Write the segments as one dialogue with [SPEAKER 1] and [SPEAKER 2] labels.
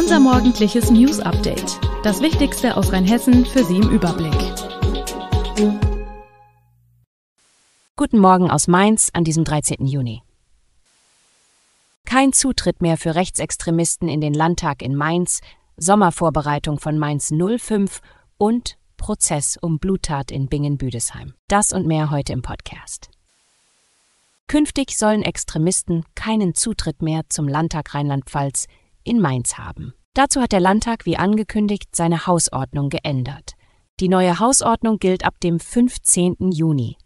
[SPEAKER 1] Unser morgendliches News Update. Das Wichtigste aus Rheinhessen für Sie im Überblick. Guten Morgen aus Mainz an diesem 13. Juni. Kein Zutritt mehr für Rechtsextremisten in den Landtag in Mainz, Sommervorbereitung von Mainz 05 und Prozess um Bluttat in Bingen-Büdesheim. Das und mehr heute im Podcast. Künftig sollen Extremisten keinen Zutritt mehr zum Landtag Rheinland-Pfalz in Mainz haben. Dazu hat der Landtag, wie angekündigt, seine Hausordnung geändert. Die neue Hausordnung gilt ab dem 15. Juni.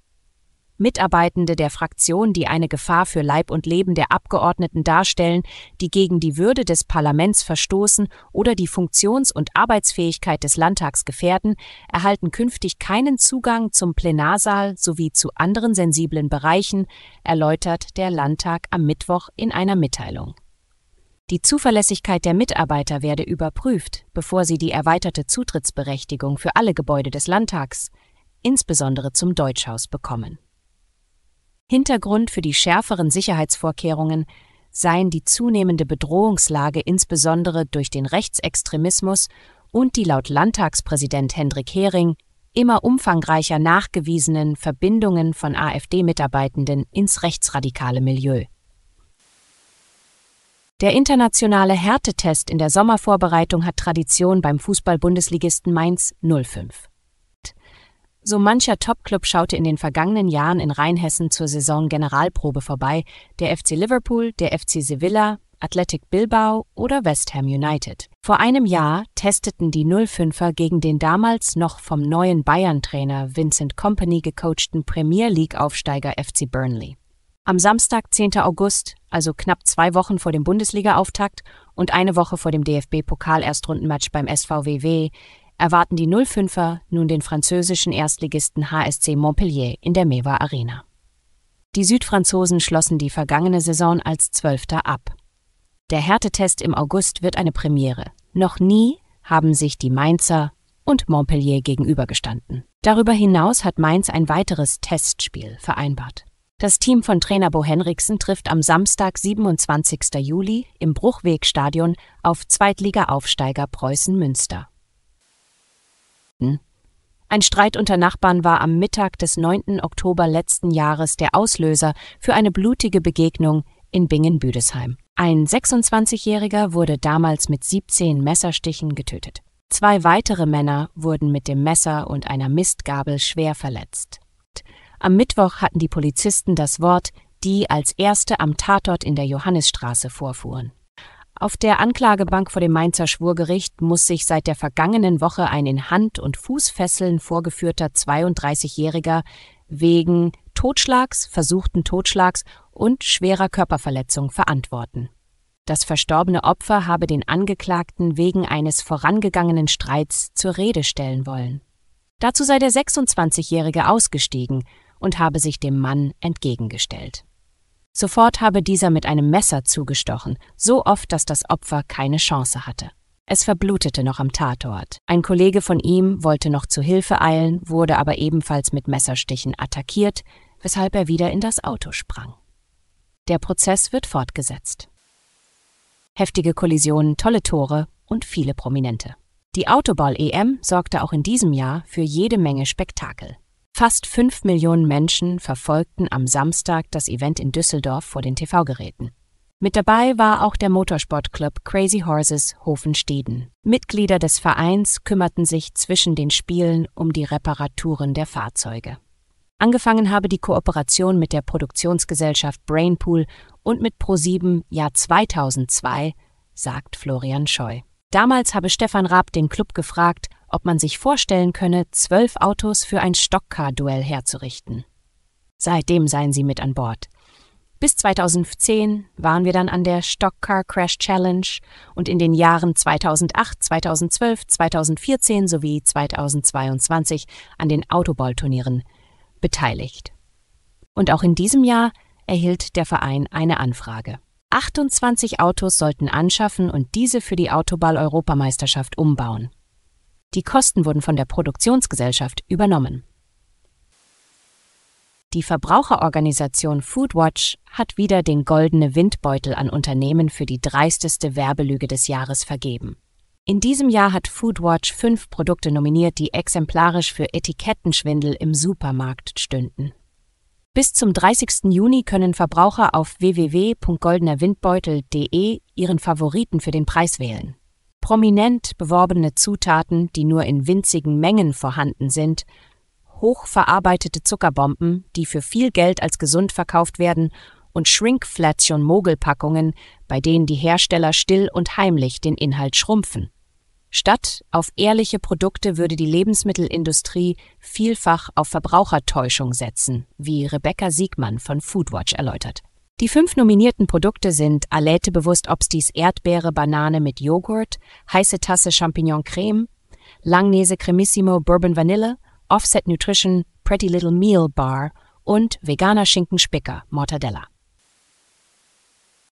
[SPEAKER 1] Mitarbeitende der Fraktion, die eine Gefahr für Leib und Leben der Abgeordneten darstellen, die gegen die Würde des Parlaments verstoßen oder die Funktions- und Arbeitsfähigkeit des Landtags gefährden, erhalten künftig keinen Zugang zum Plenarsaal sowie zu anderen sensiblen Bereichen, erläutert der Landtag am Mittwoch in einer Mitteilung. Die Zuverlässigkeit der Mitarbeiter werde überprüft, bevor sie die erweiterte Zutrittsberechtigung für alle Gebäude des Landtags, insbesondere zum Deutschhaus, bekommen. Hintergrund für die schärferen Sicherheitsvorkehrungen seien die zunehmende Bedrohungslage insbesondere durch den Rechtsextremismus und die laut Landtagspräsident Hendrik Hering immer umfangreicher nachgewiesenen Verbindungen von AfD-Mitarbeitenden ins rechtsradikale Milieu. Der internationale Härtetest in der Sommervorbereitung hat Tradition beim Fußball-Bundesligisten Mainz 05. So mancher Topclub schaute in den vergangenen Jahren in Rheinhessen zur Saison Generalprobe vorbei, der FC Liverpool, der FC Sevilla, Athletic Bilbao oder West Ham United. Vor einem Jahr testeten die 05er gegen den damals noch vom neuen Bayern-Trainer Vincent Company gecoachten Premier League-Aufsteiger FC Burnley. Am Samstag, 10. August, also knapp zwei Wochen vor dem Bundesliga-Auftakt und eine Woche vor dem DFB-Pokal-Erstrundenmatch beim SVWW, erwarten die 05er nun den französischen Erstligisten HSC Montpellier in der Mewa Arena. Die Südfranzosen schlossen die vergangene Saison als Zwölfter ab. Der Härtetest im August wird eine Premiere. Noch nie haben sich die Mainzer und Montpellier gegenübergestanden. Darüber hinaus hat Mainz ein weiteres Testspiel vereinbart. Das Team von Trainer Bo Henriksen trifft am Samstag, 27. Juli, im Bruchwegstadion auf Zweitliga-Aufsteiger Preußen Münster. Ein Streit unter Nachbarn war am Mittag des 9. Oktober letzten Jahres der Auslöser für eine blutige Begegnung in Bingen-Büdesheim. Ein 26-Jähriger wurde damals mit 17 Messerstichen getötet. Zwei weitere Männer wurden mit dem Messer und einer Mistgabel schwer verletzt. Am Mittwoch hatten die Polizisten das Wort, die als erste am Tatort in der Johannisstraße vorfuhren. Auf der Anklagebank vor dem Mainzer Schwurgericht muss sich seit der vergangenen Woche ein in Hand- und Fußfesseln vorgeführter 32-Jähriger wegen Totschlags, versuchten Totschlags und schwerer Körperverletzung verantworten. Das verstorbene Opfer habe den Angeklagten wegen eines vorangegangenen Streits zur Rede stellen wollen. Dazu sei der 26-Jährige ausgestiegen, und habe sich dem Mann entgegengestellt. Sofort habe dieser mit einem Messer zugestochen, so oft, dass das Opfer keine Chance hatte. Es verblutete noch am Tatort. Ein Kollege von ihm wollte noch zu Hilfe eilen, wurde aber ebenfalls mit Messerstichen attackiert, weshalb er wieder in das Auto sprang. Der Prozess wird fortgesetzt. Heftige Kollisionen, tolle Tore und viele Prominente. Die Autoball EM sorgte auch in diesem Jahr für jede Menge Spektakel. Fast fünf Millionen Menschen verfolgten am Samstag das Event in Düsseldorf vor den TV-Geräten. Mit dabei war auch der Motorsportclub Crazy Horses Hofensteden. Mitglieder des Vereins kümmerten sich zwischen den Spielen um die Reparaturen der Fahrzeuge. Angefangen habe die Kooperation mit der Produktionsgesellschaft Brainpool und mit ProSieben Jahr 2002, sagt Florian Scheu. Damals habe Stefan Raab den Club gefragt, ob man sich vorstellen könne, zwölf Autos für ein Stockcar-Duell herzurichten. Seitdem seien sie mit an Bord. Bis 2010 waren wir dann an der Stockcar Crash Challenge und in den Jahren 2008, 2012, 2014 sowie 2022 an den Autoballturnieren beteiligt. Und auch in diesem Jahr erhielt der Verein eine Anfrage. 28 Autos sollten anschaffen und diese für die Autoball-Europameisterschaft umbauen. Die Kosten wurden von der Produktionsgesellschaft übernommen. Die Verbraucherorganisation Foodwatch hat wieder den goldene Windbeutel an Unternehmen für die dreisteste Werbelüge des Jahres vergeben. In diesem Jahr hat Foodwatch fünf Produkte nominiert, die exemplarisch für Etikettenschwindel im Supermarkt stünden. Bis zum 30. Juni können Verbraucher auf www.goldenerwindbeutel.de ihren Favoriten für den Preis wählen. Prominent beworbene Zutaten, die nur in winzigen Mengen vorhanden sind, hochverarbeitete Zuckerbomben, die für viel Geld als gesund verkauft werden, und Shrinkflation-Mogelpackungen, bei denen die Hersteller still und heimlich den Inhalt schrumpfen. Statt auf ehrliche Produkte würde die Lebensmittelindustrie vielfach auf Verbrauchertäuschung setzen, wie Rebecca Siegmann von Foodwatch erläutert. Die fünf nominierten Produkte sind Alete bewusst Obstis Erdbeere Banane mit Joghurt, heiße Tasse Champignon Creme, Langnese Cremissimo Bourbon Vanille, Offset Nutrition Pretty Little Meal Bar und veganer Schinken Spicker Mortadella.